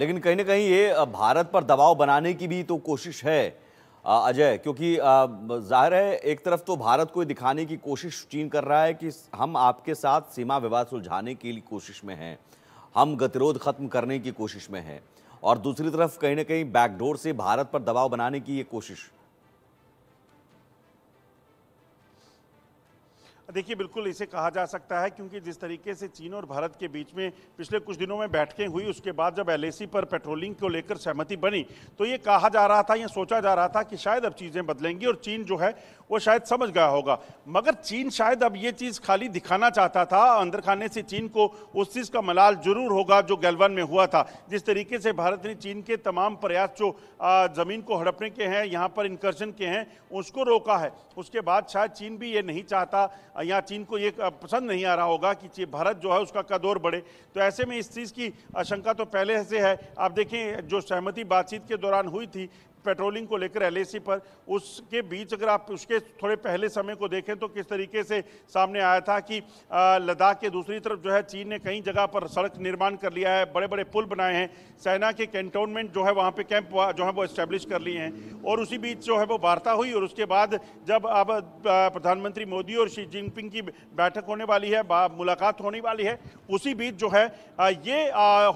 लेकिन कहीं ना कहीं ये भारत पर दबाव बनाने की भी तो कोशिश है अजय क्योंकि जाहिर है एक तरफ तो भारत को दिखाने की कोशिश चीन कर रहा है कि हम आपके साथ सीमा विवाद सुलझाने की कोशिश में हैं हम गतिरोध खत्म करने की कोशिश में हैं और दूसरी तरफ कहीं ना कहीं बैकडोर से भारत पर दबाव बनाने की ये कोशिश देखिए बिल्कुल इसे कहा जा सकता है क्योंकि जिस तरीके से चीन और भारत के बीच में पिछले कुछ दिनों में बैठकें हुई उसके बाद जब एलएसी पर पेट्रोलिंग को लेकर सहमति बनी तो ये कहा जा रहा था या सोचा जा रहा था कि शायद अब चीज़ें बदलेंगी और चीन जो है वो शायद समझ गया होगा मगर चीन शायद अब ये चीज़ खाली दिखाना चाहता था अंदर खाने से चीन को उस चीज़ का मलाल जरूर होगा जो गलवान में हुआ था जिस तरीके से भारत ने चीन के तमाम प्रयास जो ज़मीन को हड़पने के हैं यहाँ पर इंकर्शन के हैं उसको रोका है उसके बाद शायद चीन भी ये नहीं चाहता या चीन को ये पसंद नहीं आ रहा होगा कि भारत जो है उसका कदोर बढ़े तो ऐसे में इस चीज़ की आशंका तो पहले से है आप देखें जो सहमति बातचीत के दौरान हुई थी पेट्रोलिंग को लेकर एलएसी पर उसके बीच अगर आप उसके थोड़े पहले समय को देखें तो किस तरीके से सामने आया था कि लद्दाख के दूसरी तरफ जो है चीन ने कई जगह पर सड़क निर्माण कर लिया है बड़े बड़े पुल बनाए हैं सेना के कैंटोनमेंट जो है वहाँ पे कैंप जो है वो इस्टेब्लिश कर लिए हैं और उसी बीच जो है वो वार्ता हुई और उसके बाद जब अब प्रधानमंत्री मोदी और शी जिनपिंग की बैठक होने वाली है मुलाकात होने वाली है उसी बीच जो है ये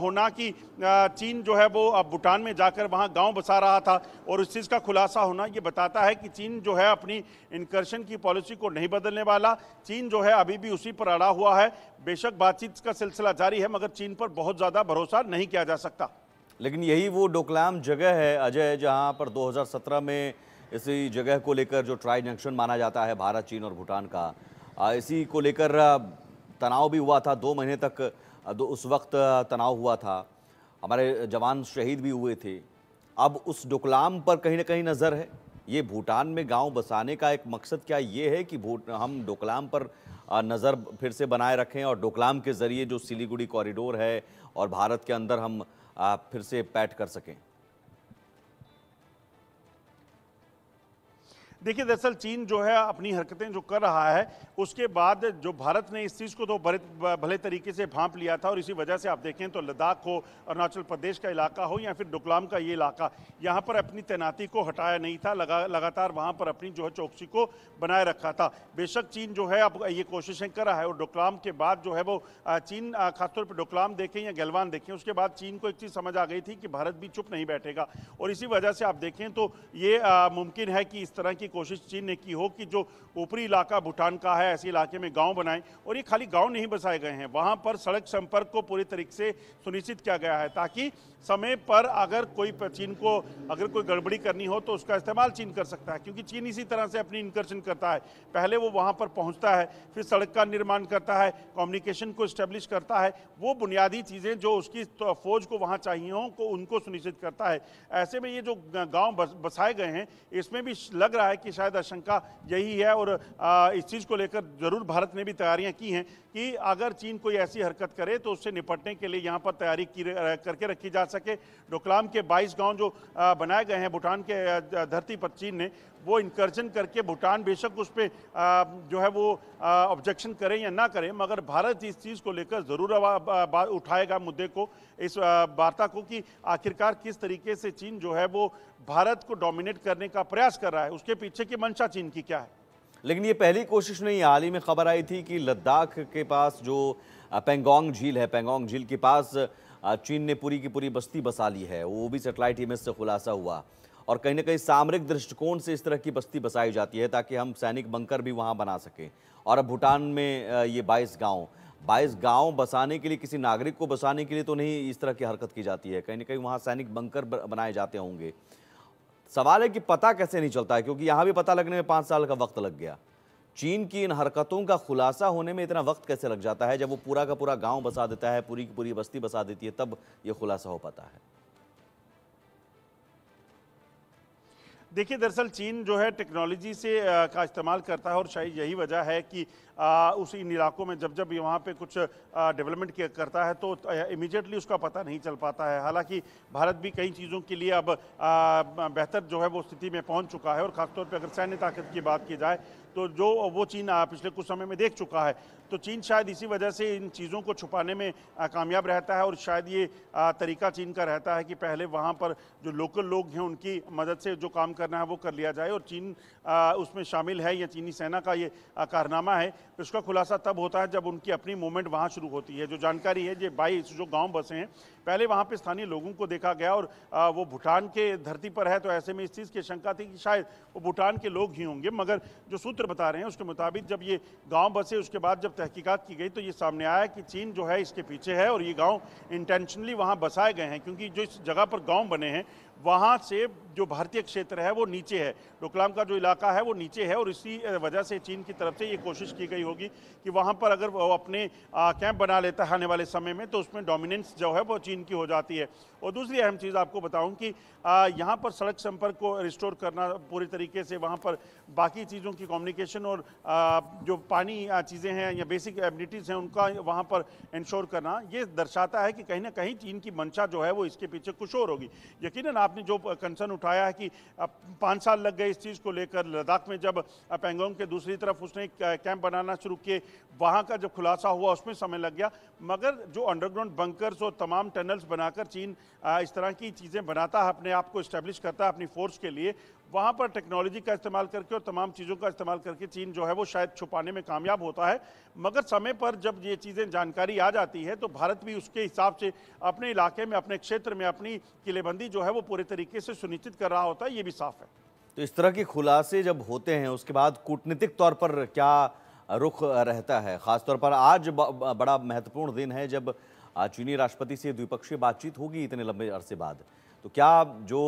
होना कि चीन जो है वो अब भूटान में जाकर वहाँ गाँव बसा रहा था और उस चीज़ का खुलासा होना ये बताता है कि चीन जो है अपनी इनकर्शन की पॉलिसी को नहीं बदलने वाला चीन जो है अभी भी उसी पर अड़ा हुआ है बेशक बातचीत का सिलसिला जारी है मगर चीन पर बहुत ज़्यादा भरोसा नहीं किया जा सकता लेकिन यही वो डोकलाम जगह है अजय जहाँ पर दो में इसी जगह को लेकर जो ट्राई जंक्शन माना जाता है भारत चीन और भूटान का इसी को लेकर तनाव भी हुआ था दो महीने तक उस वक्त तनाव हुआ था हमारे जवान शहीद भी हुए थे अब उस डोकलाम पर कहीं ना कहीं नज़र है ये भूटान में गांव बसाने का एक मकसद क्या ये है कि भूट हम डोकलाम पर नज़र फिर से बनाए रखें और डोकलाम के ज़रिए जो सिलीगुड़ी कॉरिडोर है और भारत के अंदर हम फिर से पैट कर सकें देखिए दरअसल चीन जो है अपनी हरकतें जो कर रहा है उसके बाद जो भारत ने इस चीज़ को तो भले तरीके से भांप लिया था और इसी वजह से आप देखें तो लद्दाख हो अरुणाचल प्रदेश का इलाका हो या फिर डुकलाम का ये इलाका यहाँ पर अपनी तैनाती को हटाया नहीं था लगा लगातार वहाँ पर अपनी जो है चौकसी को बनाए रखा था बेशक चीन जो है अब ये कोशिशें कर रहा है और डुकलाम के बाद जो है वो चीन खासतौर पर डुकलाम देखें या गलवान देखें उसके बाद चीन को एक चीज़ समझ आ गई थी कि भारत भी चुप नहीं बैठेगा और इसी वजह से आप देखें तो ये मुमकिन है कि इस तरह की कोशिश चीन ने की हो कि जो ऊपरी इलाका भूटान का है ऐसे इलाके में गांव बनाएं और ये खाली गांव नहीं बसाए गए हैं वहां पर सड़क संपर्क को पूरी तरीके से सुनिश्चित किया गया है ताकि समय पर अगर कोई चीन को अगर कोई गड़बड़ी करनी हो तो उसका इस्तेमाल चीन कर सकता है क्योंकि चीन इसी तरह से अपनी इंकर्शन करता है पहले वो वहाँ पर पहुँचता है फिर सड़क का निर्माण करता है कम्युनिकेशन को इस्टेब्लिश करता है वो बुनियादी चीज़ें जो उसकी तो फौज को वहाँ चाहिए हों को उनको सुनिश्चित करता है ऐसे में ये जो गाँव बसाए गए हैं इसमें भी लग रहा है की शायद आशंका यही है और इस चीज़ को लेकर ज़रूर भारत ने भी तैयारियां की हैं कि अगर चीन कोई ऐसी हरकत करे तो उससे निपटने के लिए यहां पर तैयारी की करके रखी जा सके डोकलाम के बाईस गांव जो बनाए गए हैं भूटान के धरती पर चीन ने वो इंकर्जन करके भूटान बेशक उस पर जो है वो ऑब्जेक्शन करें या ना करें मगर भारत इस चीज़ को लेकर ज़रूर उठाएगा मुद्दे को इस वार्ता को कि आखिरकार किस तरीके से चीन जो है वो भारत को डोमिनेट करने का प्रयास कर रहा है उसके पीछे की मंशा चीन की क्या है लेकिन ये पहली कोशिश नहीं है हाल ही में खबर आई थी कि लद्दाख के पास जो पेंगोंग झील है पेंगोंग झील के पास चीन ने पूरी की पूरी बस्ती बसा ली है वो भी सेटेलाइट इमेज से खुलासा हुआ और कहीं ना कहीं सामरिक दृष्टिकोण से इस तरह की बस्ती बसाई जाती है ताकि हम सैनिक बंकर भी वहाँ बना सकें और अब भूटान में ये बाईस गाँव बाईस गांव बसाने के लिए किसी नागरिक को बसाने के लिए तो नहीं इस तरह की हरकत की जाती है कहीं ना कहीं वहाँ सैनिक बंकर बनाए जाते होंगे सवाल है कि पता कैसे नहीं चलता है क्योंकि यहाँ भी पता लगने में पाँच साल का वक्त लग गया चीन की इन हरकतों का खुलासा होने में इतना वक्त कैसे लग जाता है जब वो पूरा का पूरा गांव बसा देता है पूरी की पूरी बस्ती बसा देती है तब ये खुलासा हो पाता है देखिए दरअसल चीन जो है टेक्नोलॉजी से आ, का इस्तेमाल करता है और शायद यही वजह है कि आ, उस इन इलाकों में जब जब भी वहाँ पे कुछ डेवलपमेंट करता है तो इमीजिएटली उसका पता नहीं चल पाता है हालांकि भारत भी कई चीज़ों के लिए अब बेहतर जो है वो स्थिति में पहुँच चुका है और ख़ासतौर पर अगर सैन्य ताकत की बात की जाए तो जो वो चीन पिछले कुछ समय में देख चुका है तो चीन शायद इसी वजह से इन चीज़ों को छुपाने में कामयाब रहता है और शायद ये तरीका चीन का रहता है कि पहले वहाँ पर जो लोकल लोग हैं उनकी मदद से जो काम करना है वो कर लिया जाए और चीन उसमें शामिल है या चीनी सेना का ये कारनामा है उसका खुलासा तब होता है जब उनकी अपनी मूवमेंट वहाँ शुरू होती है जो जानकारी है ये बाईस जो गाँव बसे हैं पहले वहाँ पर स्थानीय लोगों को देखा गया और वो भूटान के धरती पर है तो ऐसे में इस चीज़ की शंका थी कि शायद वो भूटान के लोग ही होंगे मगर जो सूत्र बता रहे हैं उसके मुताबिक जब ये गांव बसे उसके बाद जब तहकीकात की गई तो ये सामने आया कि चीन जो है इसके पीछे है और ये गांव इंटेंशनली वहाँ बसाए गए हैं क्योंकि जो इस जगह पर गांव बने हैं वहाँ से जो भारतीय क्षेत्र है वो नीचे है डोकलाम का जो इलाका है वो नीचे है और इसी वजह से चीन की तरफ से ये कोशिश की गई होगी कि वहाँ पर अगर वो अपने कैंप बना लेता है आने वाले समय में तो उसमें डोमिनेंस जो है वो चीन की हो जाती है और दूसरी अहम चीज़ आपको बताऊँ कि यहाँ पर सड़क संपर्क को रिस्टोर करना पूरी तरीके से वहाँ पर बाकी चीज़ों की कम्युनिकेशन और जो पानी चीज़ें हैं या बेसिक एबिलिटीज़ हैं उनका वहाँ पर इंश्योर करना ये दर्शाता है कि कहीं ना कहीं चीन की मंशा जो है वो इसके पीछे कुछ और होगी यकीन आप आपने जो कंसर्न उठाया है कि पाँच साल लग गए इस चीज़ को लेकर लद्दाख में जब पेंगोंग के दूसरी तरफ उसने कैंप बनाना शुरू किए वहाँ का जब खुलासा हुआ उसमें समय लग गया मगर जो अंडरग्राउंड बंकर्स और तमाम टनल्स बनाकर चीन इस तरह की चीज़ें बनाता है अपने आप को इस्टेब्लिश करता है अपनी फोर्स के लिए वहाँ पर टेक्नोलॉजी का इस्तेमाल करके और तमाम चीज़ों का इस्तेमाल करके चीन जो है वो शायद छुपाने में कामयाब होता है मगर समय पर जब ये चीज़ें जानकारी आ जाती है तो भारत भी उसके हिसाब से अपने इलाके में अपने क्षेत्र में अपनी किलेबंदी जो है वो पूरे तरीके से सुनिश्चित कर रहा होता है ये भी साफ है तो इस तरह के खुलासे जब होते हैं उसके बाद कूटनीतिक तौर पर क्या रुख रहता है खासतौर पर आज बड़ा महत्वपूर्ण दिन है जब चीनी राष्ट्रपति से द्विपक्षीय बातचीत होगी इतने लंबे अरसे बाद तो क्या जो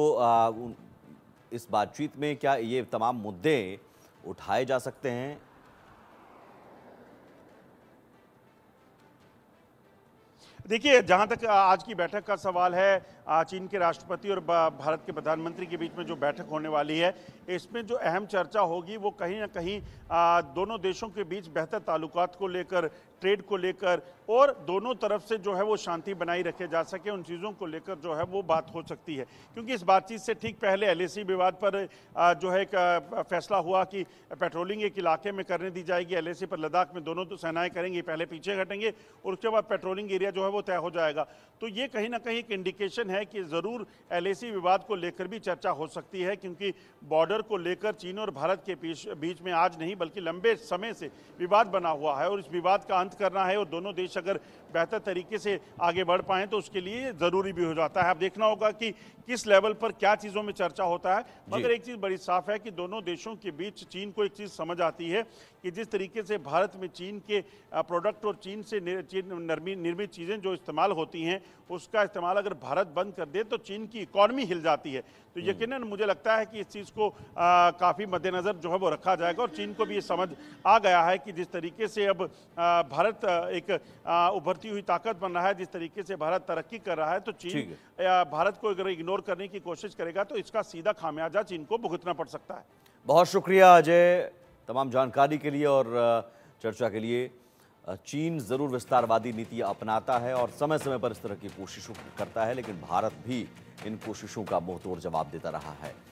इस बातचीत में क्या ये तमाम मुद्दे उठाए जा सकते हैं देखिए जहां तक आज की बैठक का सवाल है चीन के राष्ट्रपति और भारत के प्रधानमंत्री के बीच में जो बैठक होने वाली है इसमें जो अहम चर्चा होगी वो कहीं ना कहीं दोनों देशों के बीच बेहतर ताल्लुकात को लेकर ट्रेड को लेकर और दोनों तरफ से जो है वो शांति बनाई रखे जा सके उन चीज़ों को लेकर जो है वो बात हो सकती है क्योंकि इस बातचीत से ठीक पहले एल विवाद पर जो है एक फैसला हुआ कि पेट्रोलिंग एक इलाके में करने दी जाएगी एल पर लद्दाख में दोनों तो सेनाएँ करेंगी पहले पीछे घटेंगे और उसके बाद पेट्रोलिंग एरिया जो है वो तय हो जाएगा तो ये कहीं ना कहीं एक इंडिकेशन है कि ज़रूर एल विवाद को लेकर भी चर्चा हो सकती है क्योंकि बॉर्डर को लेकर चीन और भारत के बीच में आज नहीं बल्कि लंबे समय से विवाद बना हुआ है और इस विवाद का अंत प्राप्त करना है और दोनों देश अगर बेहतर तरीके से आगे बढ़ पाएँ तो उसके लिए ज़रूरी भी हो जाता है अब देखना होगा कि किस लेवल पर क्या चीज़ों में चर्चा होता है मगर एक चीज़ बड़ी साफ है कि दोनों देशों के बीच चीन को एक चीज़ समझ आती है कि जिस तरीके से भारत में चीन के प्रोडक्ट और चीन से निर्मित चीज़ें जो इस्तेमाल होती हैं उसका इस्तेमाल अगर भारत बंद कर दे तो चीन की इकॉनमी हिल जाती है तो हम्म। यकीन मुझे लगता है कि इस चीज़ को काफ़ी मद्देनज़र जो है वो रखा जाएगा और चीन को भी ये समझ आ गया है कि जिस तरीके से अब भारत एक उभरती हुई ताकत बन रहा है जिस तरीके से भारत तरक्की कर रहा है तो चीन भारत को अगर इग्नोर करने की कोशिश करेगा तो इसका सीधा खामियाजा चीन को भुगतना पड़ सकता है बहुत शुक्रिया अजय तमाम जानकारी के लिए और चर्चा के लिए चीन ज़रूर विस्तारवादी नीति अपनाता है और समय समय पर इस तरह की कोशिशों करता है लेकिन भारत भी इन कोशिशों का मुंह जवाब देता रहा है